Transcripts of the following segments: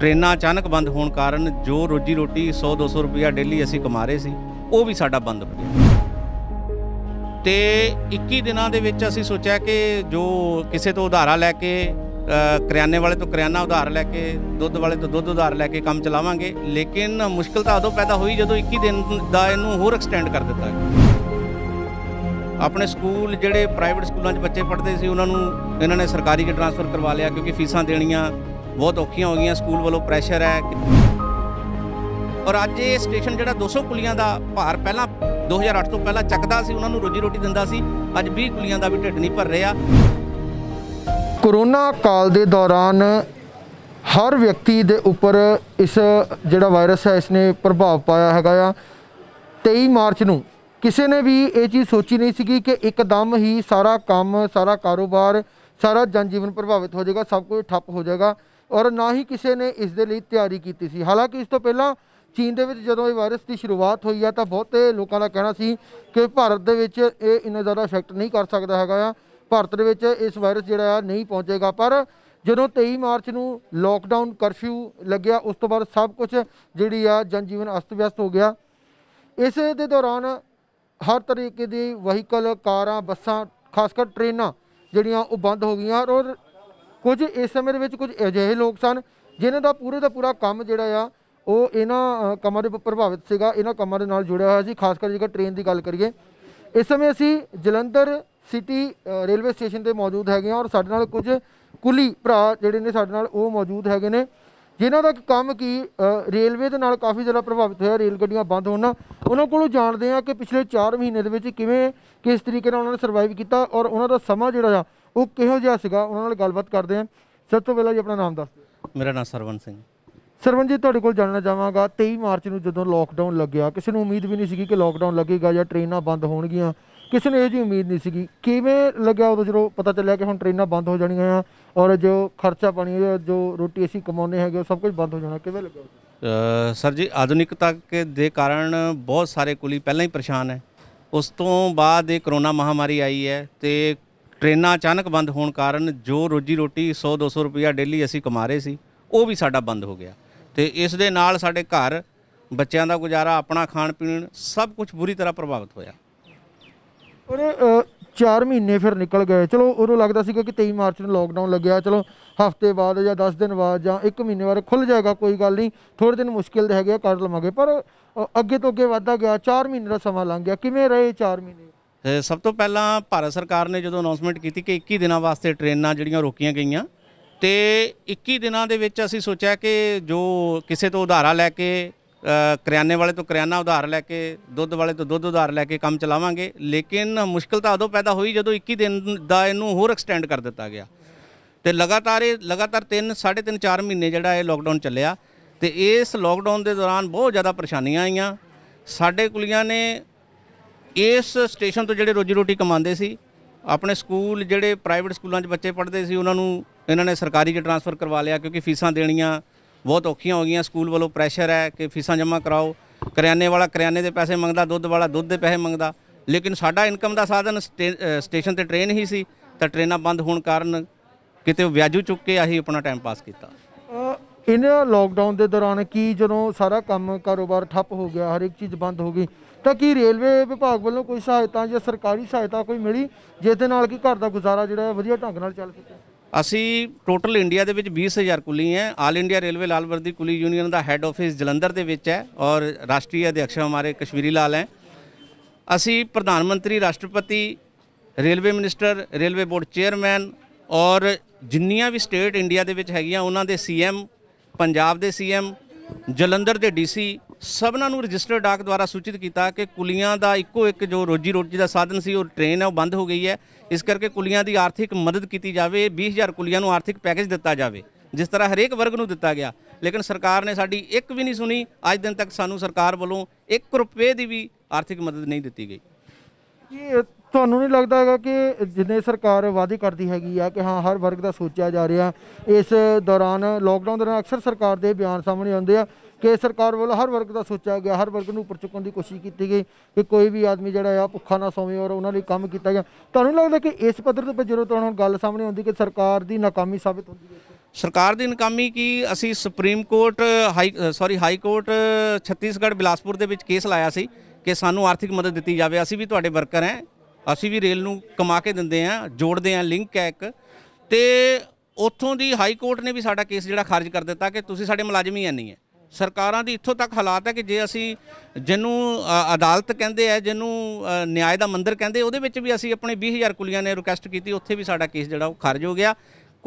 ਟ੍ਰੇਨਾਂ ਅਚਾਨਕ ਬੰਦ ਹੋਣ ਕਾਰਨ ਜੋ ਰੋਜੀ ਰੋਟੀ 100 200 ਰੁਪਿਆ ਡੇਲੀ ਅਸੀਂ ਕਮਾ ਰਹੇ ਸੀ ਉਹ ਵੀ ਸਾਡਾ ਬੰਦ ਹੋ ਗਿਆ ਤੇ 21 ਦਿਨਾਂ ਦੇ ਵਿੱਚ ਅਸੀਂ ਸੋਚਿਆ ਕਿ ਜੋ ਕਿਸੇ ਤੋਂ ਉਧਾਰਾ ਲੈ ਕੇ ਕਰਿਆਨੇ ਵਾਲੇ ਤੋਂ ਕਰਿਆਨਾ ਉਧਾਰ ਲੈ ਕੇ ਦੁੱਧ ਵਾਲੇ ਤੋਂ ਦੁੱਧ ਉਧਾਰ ਲੈ ਕੇ ਕੰਮ ਚਲਾਵਾਂਗੇ ਲੇਕਿਨ ਮੁਸ਼ਕਲ ਤਾਂ ਉਦੋਂ ਪੈਦਾ ਹੋਈ ਜਦੋਂ 21 ਦਿਨ ਦਾ ਇਹਨੂੰ ਹੋਰ ਐਕਸਟੈਂਡ ਕਰ ਦਿੱਤਾ ਆਪਣੇ ਸਕੂਲ ਜਿਹੜੇ ਪ੍ਰਾਈਵੇਟ ਸਕੂਲਾਂ 'ਚ ਬੱਚੇ ਪੜ੍ਹਦੇ ਸੀ ਉਹਨਾਂ ਨੂੰ ਇਹਨਾਂ ਨੇ ਸਰਕਾਰੀ 'ਚ ਟ੍ਰਾਂਸਫਰ ਕਰਵਾ ਲਿਆ ਕਿਉਂਕਿ ਫੀਸਾਂ ਦੇਣੀਆਂ ਬਹੁਤ ਔਖੀਆਂ ਹੋ ਗਈਆਂ ਸਕੂਲ ਵੱਲੋਂ ਪ੍ਰੈਸ਼ਰ ਹੈ ਔਰ ਅੱਜ ਇਹ ਸਟੇਸ਼ਨ ਜਿਹੜਾ 200 ਕੁਲੀਆਂ ਦਾ ਭਾਰ ਪਹਿਲਾਂ 2008 ਤੋਂ ਪਹਿਲਾਂ ਚੱਕਦਾ ਸੀ ਉਹਨਾਂ ਨੂੰ ਰੋਜੀ ਰੋਟੀ ਦਿੰਦਾ ਸੀ ਅੱਜ 20 ਕੁਲੀਆਂ ਦਾ ਵੀ ਢਿੱਡ ਨਹੀਂ ਭਰ ਰਿਹਾ ਕੋਰੋਨਾ ਕਾਲ ਦੇ ਦੌਰਾਨ ਹਰ ਵਿਅਕਤੀ ਦੇ ਉੱਪਰ ਇਸ ਜਿਹੜਾ ਵਾਇਰਸ ਹੈ ਇਸ ਨੇ ਪ੍ਰਭਾਵ ਪਾਇਆ ਹੈਗਾ ਆ 23 ਮਾਰਚ ਨੂੰ ਕਿਸੇ ਨੇ ਵੀ ਇਹ ਚੀਜ਼ ਸੋਚੀ ਨਹੀਂ ਸੀ ਕਿ ਇੱਕਦਮ ਹੀ ਸਾਰਾ ਕੰਮ ਸਾਰਾ ਕਾਰੋਬਾਰ ਸਾਰਾ ਜਨ ਜੀਵਨ ਪ੍ਰਭਾਵਿਤ ਹੋ ਜਾਏਗਾ ਸਭ ਕੁਝ ਠੱਪ ਹੋ ਜਾਏਗਾ ਔਰ ਨਾ ਹੀ ਕਿਸੇ ਨੇ ਇਸ ਦੇ ਲਈ ਤਿਆਰੀ ਕੀਤੀ ਸੀ ਹਾਲਾਂਕਿ ਇਸ ਤੋਂ ਪਹਿਲਾਂ ਚੀਨ ਦੇ ਵਿੱਚ ਜਦੋਂ ਇਹ ਵਾਇਰਸ ਦੀ ਸ਼ੁਰੂਆਤ ਹੋਈ ਆ ਤਾਂ ਬਹੁਤੇ ਲੋਕਾਂ ਦਾ ਕਹਿਣਾ ਸੀ ਕਿ ਭਾਰਤ ਦੇ ਵਿੱਚ ਇਹ ਇੰਨਾ ਜ਼ਿਆਦਾ ਇਫੈਕਟ ਨਹੀਂ ਕਰ ਸਕਦਾ ਹੈਗਾ ਆ ਭਾਰਤ ਦੇ ਵਿੱਚ ਇਸ ਵਾਇਰਸ ਜਿਹੜਾ ਆ ਨਹੀਂ ਪਹੁੰਚੇਗਾ ਪਰ ਜਦੋਂ 23 ਮਾਰਚ ਨੂੰ ਲੋਕਡਾਊਨ ਕਰਫਿਊ ਲੱਗਿਆ ਉਸ ਤੋਂ ਬਾਅਦ ਸਭ ਕੁਝ ਜਿਹੜੀ ਆ ਜਨਜੀਵਨ ਅਸਤ-ਵਿਅਸਤ ਹੋ ਗਿਆ ਇਸ ਦੇ ਦੌਰਾਨ ਹਰ ਤਰੀਕੇ ਦੀ ਵਹੀਕਲ ਕਾਰਾਂ ਬੱਸਾਂ ਖਾਸ ਕਰ ਟ੍ਰੇਨਾਂ ਜਿਹੜੀਆਂ ਉਹ ਬੰਦ ਹੋ ਗਈਆਂ ਔਰ ਕੁਝ ਇਸ ਸਮੇਂ ਦੇ ਵਿੱਚ ਕੁਝ ਅਜਿਹੇ ਲੋਕ ਸਨ ਜਿਨ੍ਹਾਂ ਦਾ ਪੂਰੇ ਦਾ ਪੂਰਾ ਕੰਮ ਜਿਹੜਾ ਆ ਉਹ ਇਹਨਾਂ ਕੰਮਾਂ ਦੇ ਪ੍ਰਭਾਵਿਤ ਸੀਗਾ ਇਹਨਾਂ ਕੰਮਾਂ ਦੇ ਨਾਲ ਜੁੜਿਆ ਹੋਇਆ ਸੀ ਖਾਸ ਕਰ ਜੇਕਰ ਟ੍ਰੇਨ ਦੀ ਗੱਲ ਕਰੀਏ ਇਸ ਸਮੇਂ ਅਸੀਂ ਜਲੰਧਰ ਸਿਟੀ ਰੇਲਵੇ ਸਟੇਸ਼ਨ ਤੇ ਮੌਜੂਦ ਹੈਗੇ ਆ ਔਰ ਸਾਡੇ ਨਾਲ ਕੁਝ ਕੁਲੀ ਭਰਾ ਜਿਹੜੇ ਨੇ ਸਾਡੇ ਨਾਲ ਉਹ ਮੌਜੂਦ ਹੈਗੇ ਨੇ ਜਿਨ੍ਹਾਂ ਦਾ ਕੰਮ ਕੀ ਰੇਲਵੇ ਦੇ ਨਾਲ ਕਾਫੀ ਜ਼ਿਆਦਾ ਪ੍ਰਭਾਵਿਤ ਹੋਇਆ ਰੇਲ ਗੱਡੀਆਂ ਬੰਦ ਹੋਣਾ ਉਹਨਾਂ ਕੋਲੋਂ ਜਾਣਦੇ ਆ ਕਿ ਪਿਛਲੇ 4 ਮਹੀਨੇ ਦੇ ਵਿੱਚ ਕਿਵੇਂ ਕਿਸ ਤਰੀਕੇ ਨਾਲ ਉਹਨਾਂ ਨੇ ਸਰਵਾਈਵ ਕੀਤਾ ਔਰ ਉਹਨਾਂ ਦਾ ਸਮਾਂ ਜਿਹੜਾ ਆ ਉਹ ਕਿਹੋ ਜਿਹਾ ਸੀਗਾ ਉਹਨਾਂ ਨਾਲ ਗੱਲਬਾਤ ਕਰਦੇ ਆ ਸਭ ਤੋਂ ਪਹਿਲਾਂ ਜੀ ਆਪਣਾ ਨਾਮ ਦੱਸ ਮੇਰਾ ਨਾਮ ਸਰਵਨ ਸਿੰਘ ਸਰਵਨ ਜੀ ਤੁਹਾਡੇ ਕੋਲ ਜਾਣਨਾ ਚਾਹਾਂਗਾ 23 ਮਾਰਚ ਨੂੰ ਜਦੋਂ ਲੋਕਡਾਊਨ ਲੱਗਿਆ ਕਿਸੇ ਨੂੰ ਉਮੀਦ ਵੀ ਨਹੀਂ ਸੀਗੀ ਕਿ ਲੋਕਡਾਊਨ ਲੱਗੇਗਾ ਜਾਂ ਟ੍ਰੇਨਾਂ ਬੰਦ ਹੋਣਗੀਆਂ ਕਿਸੇ ਨੂੰ ਇਹ ਜੀ ਉਮੀਦ ਨਹੀਂ ਸੀਗੀ ਕਿਵੇਂ ਲੱਗਿਆ ਉਦੋਂ ਜਦੋਂ ਪਤਾ ਚੱਲਿਆ ਕਿ ਹੁਣ ਟ੍ਰੇਨਾਂ ਬੰਦ ਹੋ ਜਾਣੀਆਂ ਆ ਔਰ ਜੋ ਖਰਚਾ ਪਾਣੀ ਜੋ ਰੋਟੀ ਅਸੀਂ ਕਮਾਉਂਦੇ ਹੈਗੇ ਉਹ ਸਭ ਕੁਝ ਬੰਦ ਹੋ ਜਾਣਾ ਕਿਵੇਂ ਲੱਗਿਆ ਸਰ ਜੀ ਆਧੁਨਿਕਤਾ ਦੇ ਕਾਰਨ ਬਹੁਤ ਸਾਰੇ ਕੁਲੀ ਪਹਿਲਾਂ ਹੀ ਪਰੇਸ਼ਾਨ ਹੈ ਉਸ ਤੋਂ ਬਾਅਦ ਇਹ ਕਰੋਨਾ ਮਹਾਮਾਰੀ ਆਈ ਹੈ ਤੇ ਟ੍ਰੇਨਾਂ ਅਚਾਨਕ ਬੰਦ ਹੋਣ ਕਾਰਨ ਜੋ ਰੋਜੀ ਰੋਟੀ 100 200 ਰੁਪਿਆ ਡੇਲੀ ਅਸੀਂ ਕਮਾ ਰਹੇ ਸੀ ਉਹ ਵੀ ਸਾਡਾ ਬੰਦ ਹੋ ਗਿਆ ਤੇ ਇਸ ਦੇ ਨਾਲ ਸਾਡੇ ਘਰ ਬੱਚਿਆਂ ਦਾ ਗੁਜ਼ਾਰਾ ਆਪਣਾ ਖਾਣ ਪੀਣ ਸਭ ਕੁਝ ਬੁਰੀ ਤਰ੍ਹਾਂ ਪ੍ਰਭਾਵਿਤ ਹੋਇਆ ਪਰ 4 ਮਹੀਨੇ ਫਿਰ ਨਿਕਲ ਗਏ ਚਲੋ ਉਦੋਂ ਲੱਗਦਾ ਸੀ ਕਿ 23 ਮਾਰਚ ਨੂੰ ਲੋਕਡਾਊਨ ਲੱਗਿਆ ਚਲੋ ਹਫਤੇ ਬਾਅਦ ਜਾਂ 10 ਦਿਨ ਬਾਅਦ ਜਾਂ 1 ਮਹੀਨੇ ਬਾਅਦ ਖੁੱਲ ਜਾਏਗਾ ਕੋਈ ਗੱਲ ਨਹੀਂ ਥੋੜੇ ਦਿਨ ਮੁਸ਼ਕਿਲ ਦੇ ਹੈਗੇ ਕੱਢ ਲਵਾਂਗੇ ਪਰ ਅੱਗੇ ਤੋਂ ਅੱਗੇ ਵਧਦਾ ਗਿਆ 4 ਮਹੀਨੇ ਦਾ ਸਮਾਂ ਲੰਘ ਗਿਆ ਕਿਵੇਂ ਰਹੇ 4 ਮਹੀਨੇ ਸਭ ਤੋਂ ਪਹਿਲਾਂ ਭਾਰਤ ਸਰਕਾਰ ਨੇ ਜਦੋਂ ਅਨਾਉਂਸਮੈਂਟ ਕੀਤੀ ਕਿ 21 ਦਿਨਾਂ ਵਾਸਤੇ ਟ੍ਰੇਨਾਂ ਜਿਹੜੀਆਂ ਰੋਕੀਆਂ ਗਈਆਂ ਤੇ 21 ਦਿਨਾਂ ਦੇ ਵਿੱਚ ਅਸੀਂ ਸੋਚਿਆ ਕਿ ਜੋ ਕਿਸੇ ਤੋਂ ਉਧਾਰਾ ਲੈ ਕੇ ਕਰਿਆਨੇ ਵਾਲੇ ਤੋਂ ਕਰਿਆਨਾ ਉਧਾਰ ਲੈ ਕੇ ਦੁੱਧ ਵਾਲੇ ਤੋਂ ਦੁੱਧ ਉਧਾਰ ਲੈ ਕੇ ਕੰਮ ਚਲਾਵਾਂਗੇ ਲੇਕਿਨ ਮੁਸ਼ਕਲ ਤਾਂ ਉਦੋਂ ਪੈਦਾ ਹੋਈ ਜਦੋਂ 21 ਦਿਨ ਦਾ ਇਹਨੂੰ ਹੋਰ ਐਕਸਟੈਂਡ ਕਰ ਦਿੱਤਾ ਗਿਆ ਤੇ ਲਗਾਤਾਰ ਇਹ ਲਗਾਤਾਰ 3 3.5 4 ਮਹੀਨੇ ਜਿਹੜਾ ਇਹ ਲੋਕਡਾਊਨ ਚੱਲਿਆ ਤੇ ਇਸ ਲੋਕਡਾਊਨ ਦੇ ਦੌਰਾਨ ਬਹੁਤ ਜ਼ਿਆਦਾ ਪਰੇਸ਼ਾਨੀਆਂ ਆਈਆਂ ਸਾਡੇ ਕੁਲੀਆਂ ਨੇ ਇਸ ਸਟੇਸ਼ਨ ਤੋਂ ਜਿਹੜੇ ਰੋਜੀ ਰੋਟੀ ਕਮਾਉਂਦੇ ਸੀ ਆਪਣੇ ਸਕੂਲ ਜਿਹੜੇ ਪ੍ਰਾਈਵੇਟ ਸਕੂਲਾਂ 'ਚ ਬੱਚੇ ਪੜ੍ਹਦੇ ਸੀ ਉਹਨਾਂ ਨੂੰ ਇਹਨਾਂ ਨੇ ਸਰਕਾਰੀ 'ਚ ਟ੍ਰਾਂਸਫਰ ਕਰਵਾ ਲਿਆ ਕਿਉਂਕਿ ਫੀਸਾਂ ਦੇਣੀਆਂ ਬਹੁਤ ਔਖੀਆਂ ਹੋ ਗਈਆਂ ਸਕੂਲ ਵੱਲੋਂ ਪ੍ਰੈਸ਼ਰ ਹੈ ਕਿ ਫੀਸਾਂ ਜਮ੍ਹਾਂ ਕਰਾਓ ਕਰਿਆਨੇ ਵਾਲਾ ਕਰਿਆਨੇ ਦੇ ਪੈਸੇ ਮੰਗਦਾ ਦੁੱਧ ਵਾਲਾ ਦੁੱਧ ਦੇ ਪੈਸੇ ਮੰਗਦਾ ਲੇਕਿਨ ਸਾਡਾ ਇਨਕਮ ਦਾ ਸਾਧਨ ਸਟੇਸ਼ਨ ਤੇ ਟ੍ਰੇਨ ਹੀ ਸੀ ਤਾਂ ਟ੍ਰੇਨਾਂ ਬੰਦ ਹੋਣ ਕਾਰਨ ਕਿਤੇ ਵਿਆਜੂ ਚੁੱਕ ਕੇ ਆਹੀ ਆਪਣਾ ਟਾਈਮ ਪਾਸ ਕੀਤਾ ਇਹਨਾਂ ਲੋਕਡਾਊਨ ਦੇ ਦੌਰਾਨ ਕੀ ਜਦੋਂ ਸਾਰਾ ਕੰਮ ਕਾਰੋਬਾਰ ਠੱਪ ਹੋ ਗਿਆ ਹਰ ਇੱਕ ਚੀਜ਼ ਬੰਦ ਹੋ ਗਈ ਤਾਂ ਕੀ ਰੇਲਵੇ ਵਿਭਾਗ ਵੱਲੋਂ ਕੋਈ ਸਹਾਇਤਾ ਜਾਂ ਸਰਕਾਰੀ ਸਹਾਇਤਾ ਕੋਈ ਮਿਲੀ ਜਿਸ ਦੇ ਨਾਲ ਕੀ ਘਰ ਦਾ ਗੁਜ਼ਾਰਾ ਜਿਹੜਾ ਵਧੀਆ ਢੰਗ ਨਾਲ ਚੱਲ ਸਕੇ ਅਸੀਂ ਟੋਟਲ ਇੰਡੀਆ ਦੇ ਵਿੱਚ 20000 ਕੁਲੀ ਹੈ ਆਲ ਇੰਡੀਆ ਰੇਲਵੇ ਲਾਲ ਵਰਦੀ ਕੁਲੀ ਯੂਨੀਅਨ ਦਾ ਹੈੱਡ ਆਫਿਸ ਜਲੰਧਰ ਦੇ ਵਿੱਚ ਹੈ ਔਰ ਰਾਸ਼ਟਰੀ ਅਧਿਕਸ਼ ਹਮਾਰੇ ਕਸ਼ਮੀਰੀ ਲਾਲ ਹੈ ਅਸੀਂ ਪ੍ਰਧਾਨ ਮੰਤਰੀ ਰਾਸ਼ਟਰਪਤੀ railway minister railway board chairman ਔਰ ਜਿੰਨੀਆਂ ਵੀ ਸਟੇਟ ਇੰਡੀਆ ਦੇ ਵਿੱਚ ਹੈਗੀਆਂ ਉਹਨਾਂ ਦੇ ਸੀਐਮ ਪੰਜਾਬ ਦੇ ਸੀਐਮ ਜਲੰਧਰ ਦੇ ਡੀਸੀ ਸਭਨਾਂ ਨੂੰ ਰਜਿਸਟਰਡ ਡਾਕ ਦੁਆਰਾ ਸੂਚਿਤ ਕੀਤਾ ਕਿ ਕੁਲੀਆਂ ਦਾ ਇੱਕੋ ਇੱਕ ਜੋ ਰੋਜੀ ਰੋਟੀ ਦਾ ਸਾਧਨ ਸੀ ਉਹ ਟ੍ਰੇਨ ਹੈ ਉਹ ਬੰਦ ਹੋ ਗਈ ਹੈ ਇਸ ਕਰਕੇ ਕੁਲੀਆਂ ਦੀ ਆਰਥਿਕ ਮਦਦ ਕੀਤੀ ਜਾਵੇ 20000 ਕੁਲੀਆਂ ਨੂੰ ਆਰਥਿਕ ਪੈਕੇਜ ਦਿੱਤਾ ਜਾਵੇ ਜਿਸ ਤਰ੍ਹਾਂ ਹਰੇਕ ਵਰਗ ਨੂੰ ਦਿੱਤਾ ਗਿਆ ਲੇਕਿਨ ਸਰਕਾਰ ਨੇ ਸਾਡੀ ਇੱਕ ਵੀ ਨਹੀਂ ਸੁਣੀ ਅੱਜ ਦਿਨ ਤੱਕ ਸਾਨੂੰ ਸਰਕਾਰ ਵੱਲੋਂ 1 ਰੁਪਏ ਦੀ ਵੀ ਆਰਥਿਕ ਮਦਦ ਨਹੀਂ ਦਿੱਤੀ ਗਈ ਇਹ ਤੁਹਾਨੂੰ ਨਹੀਂ ਲੱਗਦਾ ਹੈਗਾ ਕਿ ਜਿੰਨੇ ਸਰਕਾਰ ਵਾਅਦੇ ਕਰਦੀ ਹੈਗੀ ਆ ਕਿ ਹਾਂ ਹਰ ਵਰਗ ਦਾ ਸੋਚਿਆ ਜਾ ਰਿਹਾ ਇਸ ਦੌਰਾਨ ਲੋਕਡਾਊਨ ਦੌਰਾਨ ਅਕਸਰ ਸਰਕਾਰ ਦੇ ਬਿਆਨ ਸਾਹਮਣੇ ਆਉਂਦੇ ਆ ਕਿ ਸਰਕਾਰ ਵੱਲੋਂ ਹਰ ਵਰਗ ਦਾ ਸੋਚਿਆ ਗਿਆ ਹਰ ਵਰਗ ਨੂੰ ਉੱਪਰ ਚੁੱਕਣ ਦੀ ਕੋਸ਼ਿਸ਼ ਕੀਤੀ ਗਈ ਕਿ ਕੋਈ ਵੀ ਆਦਮੀ ਜਿਹੜਾ ਆ ਭੁੱਖਾ ਨਾ ਸੌਵੇ ਔਰ ਉਹਨਾਂ ਲਈ ਕੰਮ ਕੀਤਾ ਗਿਆ ਤੁਹਾਨੂੰ ਲੱਗਦਾ ਕਿ ਇਸ ਪੱਧਰ ਤੇ ਜਦੋਂ ਤੁਹਾਨੂੰ ਗੱਲ ਸਾਹਮਣੇ ਆਉਂਦੀ ਕਿ ਸਰਕਾਰ ਦੀ ਨਾਕਾਮੀ ਸਾਬਤ ਹੁੰਦੀ ਹੈ ਸਰਕਾਰ ਦੀ ਨਕਾਮੀ ਕੀ ਅਸੀਂ supreme court high sorry high court Chhattisgarh Bilaspur ਦੇ ਵਿੱਚ ਕੇਸ ਲਾਇਆ ਸੀ ਕਿ ਸਾਨੂੰ ਆਰਥਿਕ ਮਦਦ ਦਿੱਤੀ ਜਾਵੇ ਅਸੀਂ ਵੀ ਤੁਹਾਡੇ ਵਰਕਰ ਹਾਂ ਅਸੀਂ ਵੀ ਰੇਲ ਨੂੰ ਕਮਾ ਕੇ ਦਿੰਦੇ ਹਾਂ ਜੋੜਦੇ ਹਾਂ ਲਿੰਕ ਹੈ ਇੱਕ ਤੇ ਉੱਥੋਂ ਦੀ ਹਾਈ ਕੋਰਟ ਨੇ ਵੀ ਸਾਡਾ ਕੇਸ ਜਿਹੜਾ ਖਾਰਜ ਕਰ ਦਿੱਤਾ ਕਿ ਤੁਸੀਂ ਸਾਡੇ ਮੁਲਾਜ਼ਮ ਹੀ ਨਹੀਂ ਹੈ ਸਰਕਾਰਾਂ ਦੀ ਇੱਥੋਂ ਤੱਕ ਹਾਲਾਤ ਹੈ ਕਿ ਜੇ ਅਸੀਂ ਜਿਹਨੂੰ ਅਦਾਲਤ ਕਹਿੰਦੇ ਆ ਜਿਹਨੂੰ ਨਿਆਂ ਦਾ ਮੰਦਰ ਕਹਿੰਦੇ ਉਹਦੇ ਵਿੱਚ ਵੀ ਅਸੀਂ ਆਪਣੇ 20000 ਕੁਲੀਆਂ ਨੇ ਰਿਕਵੈਸਟ ਕੀਤੀ ਉੱਥੇ ਵੀ ਸਾਡਾ ਕੇਸ ਜਿਹੜਾ ਉਹ ਖਾਰਜ ਹੋ ਗਿਆ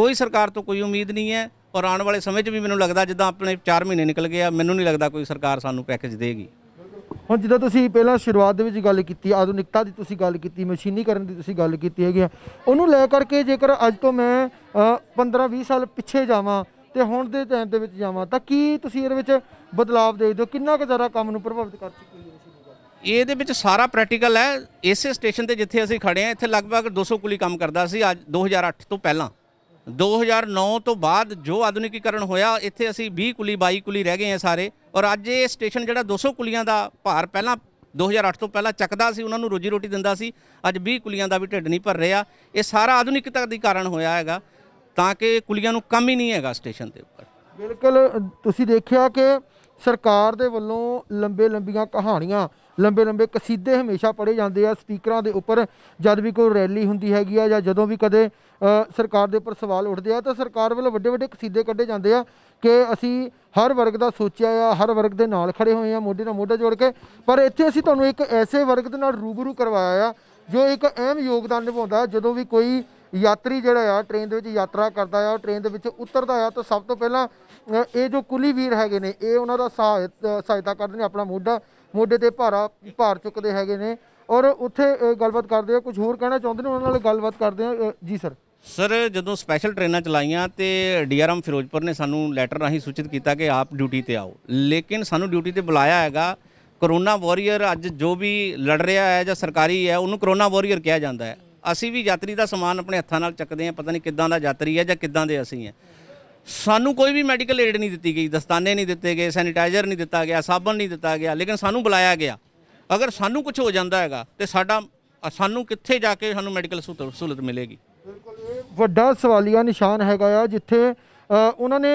ਕੋਈ ਸਰਕਾਰ ਤੋਂ ਕੋਈ ਉਮੀਦ ਨਹੀਂ ਹੈ ਔਰ ਆਉਣ ਵਾਲੇ ਸਮੇਂ 'ਚ ਵੀ ਮੈਨੂੰ ਲੱਗਦਾ ਜਿੱਦਾਂ ਆਪਣੇ 4 ਮਹੀਨੇ ਨਿਕਲ ਗਏ ਆ ਮੈਨੂੰ ਨਹੀਂ ਲੱਗਦਾ ਕੋਈ ਸਰਕਾਰ ਸਾਨੂੰ ਪੈਕੇਜ ਦੇਗੀ ਹੁਣ ਜਿੱਦਾਂ ਤੁਸੀਂ ਪਹਿਲਾਂ ਸ਼ੁਰੂਆਤ ਦੇ ਵਿੱਚ ਗੱਲ ਕੀਤੀ ਆਧੁਨਿਕਤਾ ਦੀ ਤੁਸੀਂ ਗੱਲ ਕੀਤੀ ਮਸ਼ੀਨੀਕਰਨ ਦੀ ਤੁਸੀਂ ਗੱਲ ਕੀਤੀ ਹੈਗੀ ਆ ਉਹਨੂੰ ਲੈ ਕਰਕੇ ਜੇਕਰ ਅੱਜ ਤੋਂ ਮੈਂ 15-20 ਸਾਲ ਪਿੱਛੇ ਜਾਵਾਂ ਤੇ ਹੁਣ ਦੇ ਟਾਈਮ ਦੇ ਵਿੱਚ ਜਾਵਾਂ ਤਾਂ ਕੀ ਤੁਸੀਂ ਇਹਦੇ ਵਿੱਚ ਬਦਲਾਅ ਦੇਖਦੇ ਹੋ ਕਿੰਨਾ ਕੁ ਜ਼ਿਆਦਾ ਕੰਮ ਨੂੰ ਪ੍ਰਭਾਵਿਤ ਕਰ ਚੁੱਕੀ ਹੈ ਇਹਦੇ ਵਿੱਚ ਸਾਰਾ ਪ੍ਰੈਕਟੀਕਲ ਹੈ ਇਸੇ ਸਟੇਸ਼ਨ ਤੇ ਜਿੱਥੇ ਅਸੀਂ ਖੜੇ ਆ ਇੱਥੇ ਲਗਭਗ 200 ਕੁਲੀ ਕੰਮ ਕਰਦਾ ਸੀ ਅੱਜ 2008 ਤੋਂ ਪਹਿਲਾਂ 2009 ਤੋਂ ਬਾਅਦ ਜੋ ਆਧੁਨਿਕੀਕਰਨ ਹੋਇਆ ਇੱਥੇ ਅਸੀਂ 20 ਕੁਲੀ 22 ਕੁਲੀ ਰਹਿ ਗਏ ਆ ਸਾਰੇ ਔਰ ਅੱਜ ਇਹ ਸਟੇਸ਼ਨ ਜਿਹੜਾ 200 ਕੁਲੀਆਂ ਦਾ ਭਾਰ ਪਹਿਲਾਂ 2008 ਤੋਂ ਪਹਿਲਾਂ ਚੱਕਦਾ ਸੀ ਉਹਨਾਂ ਨੂੰ ਰੋਜੀ ਰੋਟੀ ਦਿੰਦਾ ਸੀ ਅੱਜ 20 ਕੁਲੀਆਂ ਦਾ ਵੀ ਢਿੱਡ ਨਹੀਂ ਭਰ ਰਿਹਾ ਇਹ ਸਾਰਾ ਆਧੁਨਿਕਤਾ ਦੇ ਕਾਰਨ ਹੋਇਆ ਹੈਗਾ ਤਾਂ ਕਿ ਕੁਲੀਆਂ ਨੂੰ ਕੰਮ ਹੀ ਨਹੀਂ ਹੈਗਾ ਸਟੇਸ਼ਨ ਦੇ ਉੱਪਰ ਬਿਲਕੁਲ ਤੁਸੀਂ ਦੇਖਿਆ ਕਿ ਸਰਕਾਰ ਦੇ ਵੱਲੋਂ ਲੰਬੇ ਲੰਬੀਆਂ ਕਹਾਣੀਆਂ ਲੰਬੇ ਲੰਬੇ ਕਸੀਦੇ ਹਮੇਸ਼ਾ ਪੜੇ ਜਾਂਦੇ ਆ ਸਪੀਕਰਾਂ ਦੇ ਉੱਪਰ ਜਦ ਵੀ ਕੋਈ ਰੈਲੀ ਹੁੰਦੀ ਹੈਗੀ ਆ ਜਾਂ ਜਦੋਂ ਵੀ ਕਦੇ ਸਰਕਾਰ ਦੇ ਉੱਪਰ ਸਵਾਲ ਉੱਠਦੇ ਆ ਤਾਂ ਸਰਕਾਰ ਵੱਲੋਂ ਵੱਡੇ ਵੱਡੇ ਕਸੀਦੇ ਕੱਢੇ ਜਾਂਦੇ ਆ ਕਿ ਅਸੀਂ ਹਰ ਵਰਗ ਦਾ ਸੋਚਿਆ ਆ ਹਰ ਵਰਗ ਦੇ ਨਾਲ ਖੜੇ ਹੋਏ ਆ ਮੋਢੇ ਨਾਲ ਮੋਢਾ ਜੋੜ ਕੇ ਪਰ ਇੱਥੇ ਅਸੀਂ ਤੁਹਾਨੂੰ ਇੱਕ ਐਸੇ ਵਰਗ ਦੇ ਨਾਲ ਰੂਬਰੂ ਕਰਵਾਇਆ ਆ ਜੋ ਇੱਕ ਅਹਿਮ ਯੋਗਦਾਨ ਨਿਭਾਉਂਦਾ ਜਦੋਂ ਵੀ ਕੋਈ ਯਾਤਰੀ ਜਿਹੜਾ ਆ ਟ੍ਰੇਨ ਦੇ ਵਿੱਚ ਯਾਤਰਾ ਕਰਦਾ ਆ ਟ੍ਰੇਨ ਦੇ ਵਿੱਚ ਉਤਰਦਾ ਆ ਤਾਂ ਸਭ ਤੋਂ ਪਹਿਲਾਂ ਇਹ ਜੋ ਕੁਲੀ ਵੀਰ ਹੈਗੇ ਨੇ ਇਹ ਉਹਨਾਂ ਦਾ ਸਹਾਇਤਾ ਕਰਦੇ ਨੇ ਆਪਣਾ ਮੋਢਾ ਮੋਢੇ ਤੇ ਭਾਰਾ ਭਾਰ ਚੁੱਕਦੇ ਹੈਗੇ ਨੇ ਔਰ ਉੱਥੇ ਗੱਲਬਾਤ ਕਰਦੇ ਆ ਕੁਝ ਹੋਰ ਕਹਿਣਾ ਚਾਹੁੰਦੇ ਨੇ ਉਹਨਾਂ ਨਾਲ ਗੱਲਬਾਤ ਕਰਦੇ ਆ ਜੀ ਸਰ ਸਰ ਜਦੋਂ ਸਪੈਸ਼ਲ ਟ੍ਰੇਨਾਂ ਚਲਾਈਆਂ ਤੇ ਡੀਆਰਐਮ ਫਿਰੋਜ਼ਪੁਰ ਨੇ ਸਾਨੂੰ ਲੈਟਰ ਰਾਹੀਂ ਸੂਚਿਤ ਕੀਤਾ ਕਿ ਆਪ ਡਿਊਟੀ ਤੇ ਆਓ ਲੇਕਿਨ ਸਾਨੂੰ ਡਿਊਟੀ ਤੇ ਬੁਲਾਇਆ ਹੈਗਾ ਕਰੋਨਾ ਵਾਰੀਅਰ ਅੱਜ ਜੋ ਵੀ ਲੜ ਰਿਹਾ ਹੈ ਜਾਂ ਸਰਕਾਰੀ ਹੈ ਉਹਨੂੰ ਕਰੋਨਾ ਵਾਰੀਅਰ ਕਿਹਾ ਜਾਂਦਾ ਹੈ ਅਸੀਂ ਵੀ ਯਾਤਰੀ ਦਾ ਸਮਾਨ ਆਪਣੇ ਹੱਥਾਂ ਨਾਲ ਚੱਕਦੇ ਹਾਂ ਪਤਾ ਨਹੀਂ ਕਿਦਾਂ ਦਾ ਯਾਤਰੀ ਹੈ ਜਾਂ ਕਿਦਾਂ ਦੇ ਅਸੀਂ ਹੈ ਸਾਨੂੰ ਕੋਈ ਵੀ ਮੈਡੀਕਲ ਏਡ ਨਹੀਂ ਦਿੱਤੀ ਗਈ ਦਸਤਾਨੇ ਨਹੀਂ ਦਿੱਤੇ ਗਏ ਸੈਨੀਟਾਈਜ਼ਰ ਨਹੀਂ ਦਿੱਤਾ ਗਿਆ ਸਾਬਣ ਨਹੀਂ ਦਿੱਤਾ ਗਿਆ ਲੇਕਿਨ ਸਾਨੂੰ ਬੁਲਾਇਆ ਗਿਆ ਅਗਰ ਸਾਨੂੰ ਕੁਝ ਹੋ ਜਾਂਦਾ ਹੈਗਾ ਤੇ ਸਾਡਾ ਸਾਨੂੰ ਕਿੱਥੇ ਜਾ ਕੇ ਸਾਨੂੰ ਮੈਡੀਕਲ ਸਹੂਲਤ ਮਿਲੇਗੀ ਬਿਲਕੁਲ ਇਹ ਵੱਡਾ ਸਵਾਲੀਆ ਨਿਸ਼ਾਨ ਹੈਗਾ ਆ ਜਿੱਥੇ ਉਹਨਾਂ ਨੇ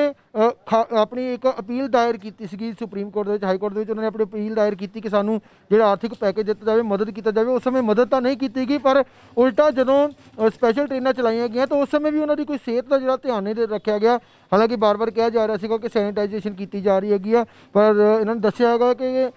ਆਪਣੀ ਇੱਕ ਅਪੀਲ ਦਾਇਰ ਕੀਤੀ ਸੀਗੀ ਸੁਪਰੀਮ ਕੋਰਟ ਦੇ ਵਿੱਚ ਹਾਈ ਕੋਰਟ ਦੇ ਵਿੱਚ ਉਹਨਾਂ ਨੇ ਆਪਣੀ ਅਪੀਲ ਦਾਇਰ ਕੀਤੀ ਕਿ ਸਾਨੂੰ ਜਿਹੜਾ ਆਰਥਿਕ ਪੈਕੇਜ ਦਿੱਤਾ ਜਾਵੇ ਮਦਦ ਕੀਤਾ ਜਾਵੇ ਉਸ ਸਮੇਂ ਮਦਦ ਤਾਂ ਨਹੀਂ ਕੀਤੀ ਗਈ ਪਰ ਉਲਟਾ ਜਦੋਂ ਸਪੈਸ਼ਲ ਟ੍ਰੇਨਾਂ ਚਲਾਈਆਂ ਗਈਆਂ ਤਾਂ ਉਸ ਸਮੇਂ ਵੀ ਉਹਨਾਂ ਦੀ ਕੋਈ ਸਿਹਤ ਦਾ ਜਿਹੜਾ ਧਿਆਨ ਨਹੀਂ ਰੱਖਿਆ ਗਿਆ ਹਾਲਾਂਕਿ ਬਾਰ-ਬਾਰ ਕਿਹਾ ਜਾ ਰਿਹਾ ਸੀਗਾ ਕਿ ਸੈਨੀਟਾਈਜੇਸ਼ਨ ਕੀਤੀ ਜਾ ਰਹੀ ਹੈਗੀ ਆ ਪਰ ਇਹਨਾਂ ਨੇ ਦੱਸਿਆ ਹੈਗਾ ਕਿ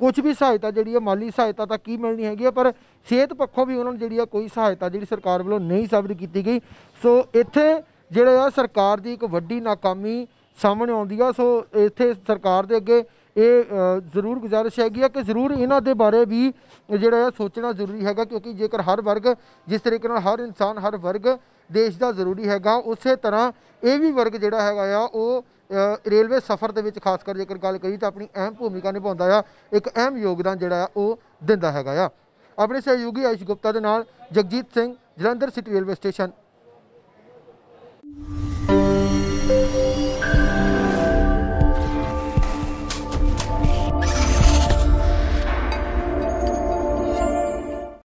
ਕੁਝ ਵੀ ਸਹਾਇਤਾ ਜਿਹੜੀ ਹੈ ਮਾਲੀ ਸਹਾਇਤਾ ਤਾਂ ਕੀ ਮਿਲਣੀ ਹੈਗੀ ਆ ਪਰ ਸਿਹਤ ਪੱਖੋਂ ਵੀ ਉਹਨਾਂ ਨੂੰ ਜਿਹੜੀ ਆ ਕੋਈ ਸਹਾਇਤਾ ਜਿਹੜੀ ਸਰਕਾਰ ਵੱਲੋਂ ਨਹੀਂ ਸਾਬਤ ਕੀਤੀ ਗਈ ਸੋ ਇੱਥੇ ਜਿਹੜੇ ਆ ਸਰਕਾਰ ਦੀ ਇੱਕ ਵੱਡੀ ਨਾਕਾਮੀ ਸਾਹਮਣੇ ਆਉਂਦੀ ਆ ਸੋ ਇੱਥੇ ਸਰਕਾਰ ਦੇ ਅੱਗੇ ਇਹ ਜ਼ਰੂਰ ਗੁਜ਼ਾਰਿਸ਼ ਹੈਗੀ ਆ ਕਿ ਜ਼ਰੂਰ ਇਹਨਾਂ ਦੇ ਬਾਰੇ ਵੀ ਜਿਹੜਾ ਆ ਸੋਚਣਾ ਜ਼ਰੂਰੀ ਹੈਗਾ ਕਿਉਂਕਿ ਜੇਕਰ ਹਰ ਵਰਗ ਜਿਸ ਤਰੀਕੇ ਨਾਲ ਹਰ ਇਨਸਾਨ ਹਰ ਵਰਗ ਦੇਸ਼ ਦਾ ਜ਼ਰੂਰੀ ਹੈਗਾ ਉਸੇ ਤਰ੍ਹਾਂ ਇਹ ਵੀ ਵਰਗ ਜਿਹੜਾ ਹੈਗਾ ਆ ਉਹ ਰੇਲਵੇ ਸਫ਼ਰ ਦੇ ਵਿੱਚ ਖਾਸ ਕਰ ਜੇਕਰ ਗੱਲ ਕਰੀ ਤਾਂ ਆਪਣੀ ਅਹਿਮ ਭੂਮਿਕਾ ਨਿਭਾਉਂਦਾ ਆ ਇੱਕ ਅਹਿਮ ਯੋਗਦਾਨ ਜਿਹੜਾ ਆ ਉਹ ਦਿੰਦਾ ਹੈਗਾ ਆ ਆਪਣੇ ਸਹਿਯੋਗੀ ਆਇਸ਼ ਗੁਪਤਾ ਦੇ ਨਾਲ Jagjit Singh Jalandhar city railway station